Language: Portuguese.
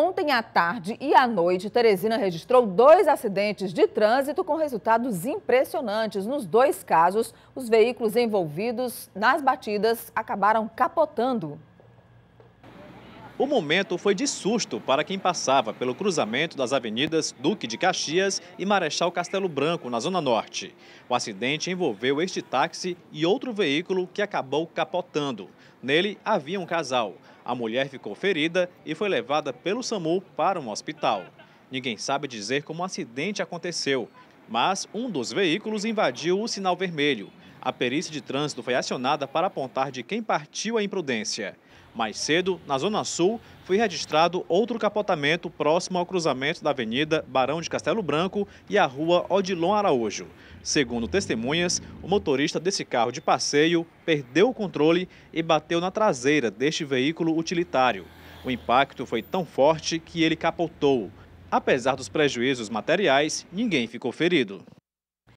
Ontem à tarde e à noite, Teresina registrou dois acidentes de trânsito com resultados impressionantes. Nos dois casos, os veículos envolvidos nas batidas acabaram capotando. O momento foi de susto para quem passava pelo cruzamento das avenidas Duque de Caxias e Marechal Castelo Branco, na Zona Norte. O acidente envolveu este táxi e outro veículo que acabou capotando. Nele havia um casal. A mulher ficou ferida e foi levada pelo SAMU para um hospital. Ninguém sabe dizer como o acidente aconteceu, mas um dos veículos invadiu o sinal vermelho. A perícia de trânsito foi acionada para apontar de quem partiu a imprudência. Mais cedo, na Zona Sul, foi registrado outro capotamento próximo ao cruzamento da Avenida Barão de Castelo Branco e a Rua Odilon Araújo. Segundo testemunhas, o motorista desse carro de passeio perdeu o controle e bateu na traseira deste veículo utilitário. O impacto foi tão forte que ele capotou. Apesar dos prejuízos materiais, ninguém ficou ferido.